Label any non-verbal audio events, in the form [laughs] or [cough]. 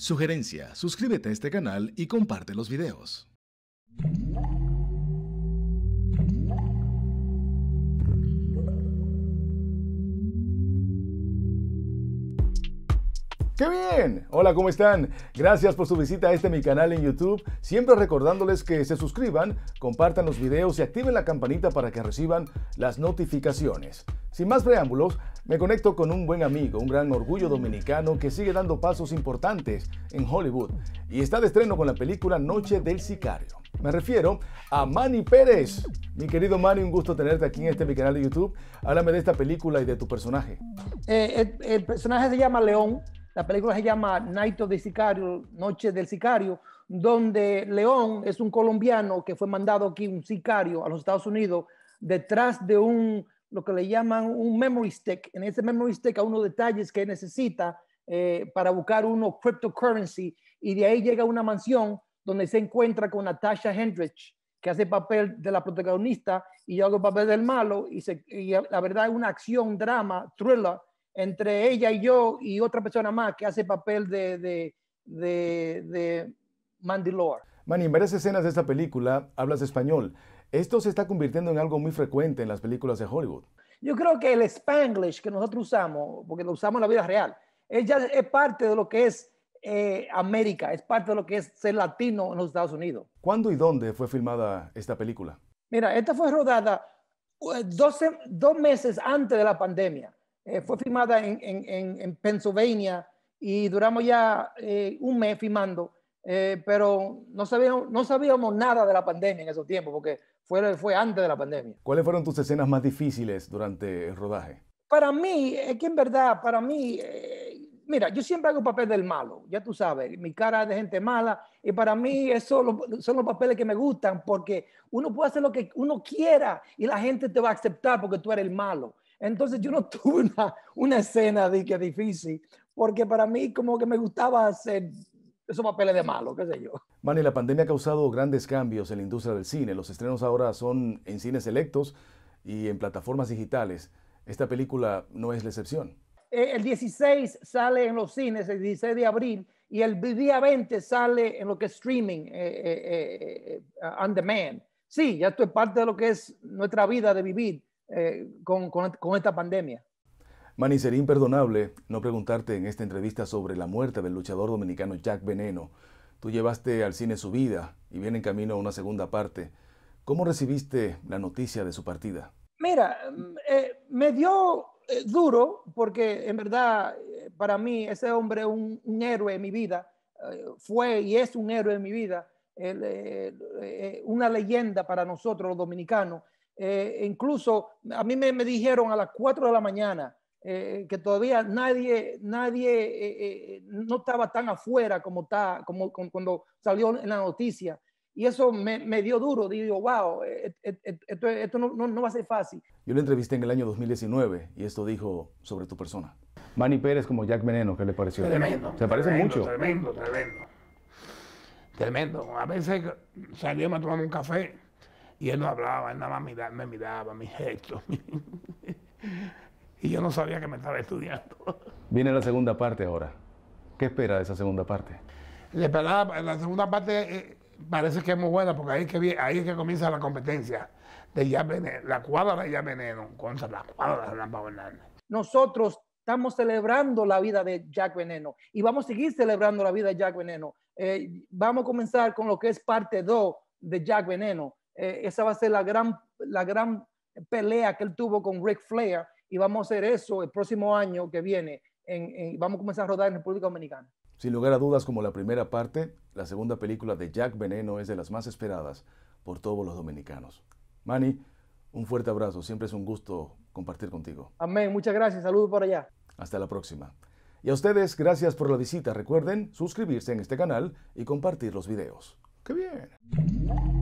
Sugerencia, suscríbete a este canal y comparte los videos. ¡Qué bien! Hola, ¿cómo están? Gracias por su visita a este mi canal en YouTube. Siempre recordándoles que se suscriban, compartan los videos y activen la campanita para que reciban las notificaciones. Sin más preámbulos, me conecto con un buen amigo, un gran orgullo dominicano que sigue dando pasos importantes en Hollywood y está de estreno con la película Noche del Sicario. Me refiero a Manny Pérez. Mi querido Manny, un gusto tenerte aquí en este mi canal de YouTube. Háblame de esta película y de tu personaje. Eh, el personaje se llama León. La película se llama Night of the Sicario, Noche del Sicario, donde León es un colombiano que fue mandado aquí, un sicario, a los Estados Unidos, detrás de un lo que le llaman un memory stick. En ese memory stick a unos detalles que necesita eh, para buscar uno cryptocurrency y de ahí llega a una mansión donde se encuentra con Natasha Hendrich, que hace papel de la protagonista y yo hago papel del malo y, la verdad es una acción, drama, thriller entre ella y yo y otra persona más que hace papel de, de, de, de Mandy Manny, en varias escenas de esta película hablas español. Esto se está convirtiendo en algo muy frecuente en las películas de Hollywood. Yo creo que el spanglish que nosotros usamos, porque lo usamos en la vida real, es, es parte de lo que es eh, América, es parte de lo que es ser latino en los Estados Unidos. ¿Cuándo y dónde fue filmada esta película? Mira, esta fue rodada eh, dos meses antes de la pandemia. Eh, fue filmada en, en, en, Pennsylvania y duramos ya un mes filmando eh, pero no sabíamos, no sabíamos nada de la pandemia en esos tiempos, porque fue, fue antes de la pandemia. ¿Cuáles fueron tus escenas más difíciles durante el rodaje? Para mí, es que en verdad, para mí, eh, mira, yo siempre hago papel del malo, ya tú sabes, mi cara de gente mala, y para mí [laughs] eso son los papeles que me gustan, porque uno puede hacer lo que uno quiera y la gente te va a aceptar porque tú eres el malo. Entonces yo no [laughs] tuve una, una escena de que difícil, porque para mí como que me gustaba hacer esos papeles de malo, qué sé yo. Manny, la pandemia ha causado grandes cambios en la industria del cine. Los estrenos ahora son en cines selectos y en plataformas digitales. Esta película no es la excepción. Eh, el 16 sale en los cines, el 16 de abril, y el día 20 sale en lo que es streaming, eh eh, eh, eh, on demand. Sí, ya esto es parte de lo que es nuestra vida de vivir con, con, con esta pandemia. Manny, sería imperdonable no preguntarte en esta entrevista sobre la muerte del luchador dominicano Jack Veneno. Tú llevaste al cine su vida y viene en camino a una segunda parte. ¿Cómo recibiste la noticia de su partida? Mira, eh, me dio eh, duro porque en verdad para mí ese hombre es un, héroe en mi vida. Eh, fue y es un héroe en mi vida. una leyenda para nosotros los dominicanos. incluso a mí me, me dijeron a las 4 de la mañana, eh, que todavía nadie, nadie eh, eh, no estaba tan afuera como, está, como, cuando salió en la noticia. Y eso me, dio duro, digo, wow, esto, no, va a ser fácil. Yo le entrevisté en el año 2019 y esto dijo sobre tu persona. Manny Pérez como Jack Veneno, ¿qué le pareció? Tremendo. ¿Se parece mucho? Tremendo, tremendo. Tremendo. A veces salíamos a tomar un café y él no hablaba, él nada más me miraba, [laughs] mi gestos y yo no sabía que me estaba estudiando. [laughs] Viene la segunda parte ahora. ¿Qué espera de esa segunda parte? La, la segunda parte eh, parece que es muy buena porque ahí es que, ahí que comienza la competencia de Jack Veneno, la cuadra de Jack Veneno contra la cuadra de la Hernández. Nosotros estamos celebrando la vida de Jack Veneno y vamos a seguir celebrando la vida de Jack Veneno. Eh, vamos a comenzar con lo que es parte 2 de Jack Veneno. Eh, esa va a ser la gran, la gran pelea que él tuvo con Rick Flair y vamos a hacer eso el próximo año que viene. En, vamos a comenzar a rodar en República Dominicana. Sin lugar a dudas, como la primera parte, la segunda película de Jack Veneno es de las más esperadas por todos los dominicanos. Manny, un fuerte abrazo. Siempre es un gusto compartir contigo. Amén. Muchas gracias. Saludos por allá. Hasta la próxima. Y a ustedes, gracias por la visita. Recuerden suscribirse en este canal y compartir los videos. ¡Qué bien!